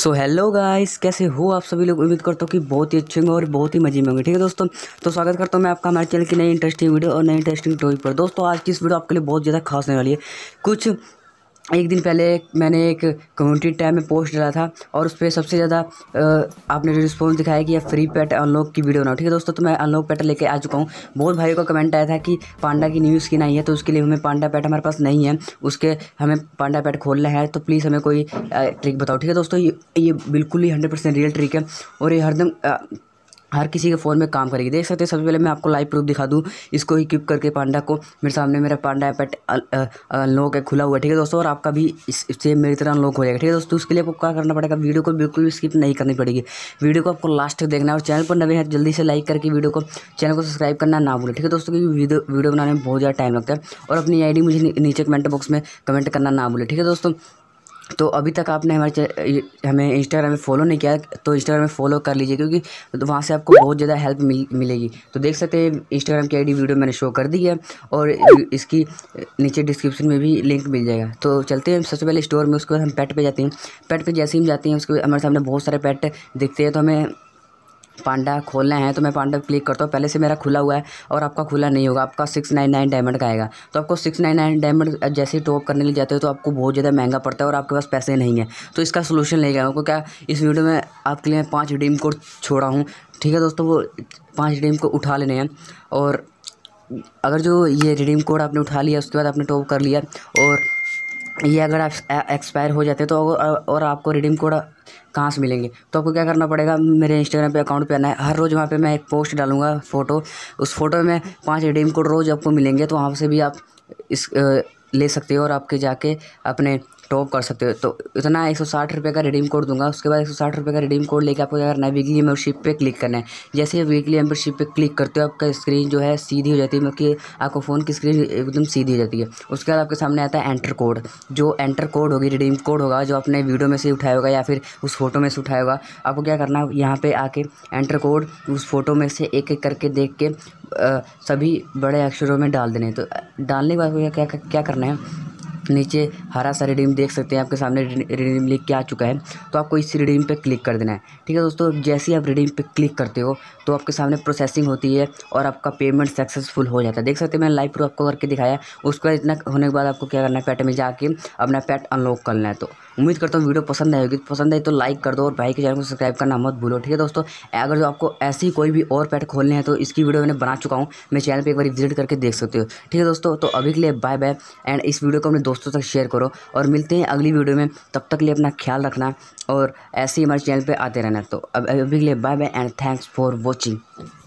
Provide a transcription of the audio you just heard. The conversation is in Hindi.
सो हेलो गाइस कैसे हो आप सभी लोग उम्मीद करता हूँ कि बहुत ही अच्छे होंगे और बहुत ही मजे में होंगे ठीक है दोस्तों तो स्वागत करता हूँ मैं आपका हमारे चैनल की नई इंटरेस्टिंग वीडियो और नई इंटरेस्टिंग टॉपिक पर दोस्तों आज की इस वीडियो आपके लिए बहुत ज़्यादा खास होने वाली है कुछ एक दिन पहले मैंने एक कम्युनिटी टैब में पोस्ट डाला था और उस पर सबसे ज़्यादा आपने रिस्पॉन्स दिखाया कि यह फ्री पैट अनलॉक की वीडियो बनाओ ठीक है दोस्तों तो मैं अनलॉक पैट लेके आ चुका हूँ बहुत भाइयों का कमेंट आया था कि पांडा की न्यूज़ की नहीं है तो उसके लिए हमें पांडा पैट हमारे पास नहीं है उसके हमें पांडा पैट खोलना है तो प्लीज़ हमें कोई ट्रिक बताओ ठीक है दोस्तों ये ये बिल्कुल ही हंड्रेड रियल ट्रिक है और ये हरदम हर किसी के फ़ोन में काम करेगी देख सकते हैं सबसे पहले मैं आपको लाइव प्रूफ दिखा दूँ इसको इक्विप करके पांडा को मेरे सामने मेरा पांडा एपेट अनलॉक है खुला हुआ है ठीक है दोस्तों और आपका भी इससे मेरी तरह अनलॉक हो जाएगा ठीक है दोस्तों उसके लिए आपको क्या करना पड़ेगा वीडियो को बिल्कुल भी स्किप नहीं करनी पड़ेगी वीडियो को आपको लास्ट तक देखना है और चैनल पर नवे हैं जल्दी से लाइक करके वीडियो को चैनल को सब्सक्राइब करना ना भूलें ठीक है दोस्तों क्योंकि वीडियो बनाने में बहुत ज़्यादा टाइम लगता है और अपनी आई मुझे नीचे कमेंट बॉक्स में कमेंट करना ना भूलें ठीक है दोस्तों तो अभी तक आपने हमारे हमें इंस्टाग्राम में फ़ॉलो नहीं किया तो इंस्टाग्राम में फ़ॉलो कर लीजिए क्योंकि तो वहाँ से आपको बहुत ज़्यादा हेल्प मिल, मिलेगी तो देख सकते हैं इंस्टाग्राम की आईडी वीडियो मैंने शो कर दी है और इसकी नीचे डिस्क्रिप्शन में भी लिंक मिल जाएगा तो चलते हैं सबसे पहले स्टोर में उसके बाद हम पेट पर जाते हैं पेट पर जैसे ही हम जाते हैं उसके हमारे सामने बहुत सारे पेट दिखते हैं तो हमें पांडा खोलना है तो मैं पांडा क्लिक करता हूँ पहले से मेरा खुला हुआ है और आपका खुला नहीं होगा आपका सिक्स नाइन नाइन डायमंड का आएगा तो आपको सिक्स नाइन नाइन डायमंड जैसे ही टॉप करने लिए जाते हो तो आपको बहुत ज़्यादा महंगा पड़ता है और आपके पास पैसे नहीं है तो इसका सोल्यूशन ले गया क्या इस वीडियो में आपके लिए पाँच डीम कोड छोड़ा हूँ ठीक है दोस्तों वो पाँच डीम को उठा लेने हैं और अगर जो ये रिडीम कोड आपने उठा लिया उसके बाद आपने टॉप कर लिया और ये अगर आप एक्सपायर हो जाते हैं तो और आपको रिडीम कोड कहाँ से मिलेंगे तो आपको क्या करना पड़ेगा मेरे इंस्टाग्राम पे अकाउंट पे आना है हर रोज़ वहाँ पे मैं एक पोस्ट डालूंगा फ़ोटो उस फोटो में पांच रिडीम कोड रोज़ आपको मिलेंगे तो वहाँ से भी आप इस ले सकते हो और आपके जाके अपने स्टॉप कर सकते हो तो इतना एक सौ साठ रुपये का रिडीम कोड दूंगा उसके बाद एक सौ साठ रुपये का रिडीम कोड लेकर आपको क्या करना है वीकली मेम्बरशिप पे क्लिक करना है जैसे वीकली मेम्बरशिप पे क्लिक करते हो आपका स्क्रीन जो है सीधी हो जाती है मतलब कि आपको फ़ोन की स्क्रीन एकदम सीधी हो जाती है उसके बाद आपके सामने आता है एंटर कोड जो एंटर कोड होगी रिडीम कोड होगा जो आपने वीडियो में से उठाया होगा या फिर उस फोटो में से उठाया होगा आपको क्या करना है यहाँ पर आके एंटर कोड उस फोटो में से एक एक करके देख के सभी बड़े अक्षरों में डाल देने तो डालने के बाद क्या क्या करना है नीचे हरा सा रिडीम देख सकते हैं आपके सामने रिडीम लिख के आ चुका है तो आपको इस रिडीम पे क्लिक कर देना है ठीक है दोस्तों जैसे ही आप रिडीम पे क्लिक करते हो तो आपके सामने प्रोसेसिंग होती है और आपका पेमेंट सक्सेसफुल हो जाता है देख सकते हैं मैंने लाइव प्रूफ आपको करके दिखाया उसके बाद इतना होने के बाद आपको क्या करना है पैट में जाके अपना पैट अनलॉक करना है तो उम्मीद करता हूँ वीडियो पसंद आएगी पसंद आई तो लाइक कर दो और भाई के चैनल को सब्सक्राइब करना मत भूलो ठीक है दोस्तों अगर जो आपको ऐसे ही कोई भी और पैट खोलने हैं तो इसकी वीडियो मैंने बना चुका हूँ मैं चैनल पर एक बार विजिट करके देख सकते हो ठीक है दोस्तों तो अभी के लिए बाय बाय एंड इस वीडियो को अपने दोस्तों तक शेयर करो और मिलते हैं अगली वीडियो में तब तक लिए अपना ख्याल रखना और ऐसे ही हमारे चैनल पर आते रहना तो अभी के लिए bye bye and thanks for watching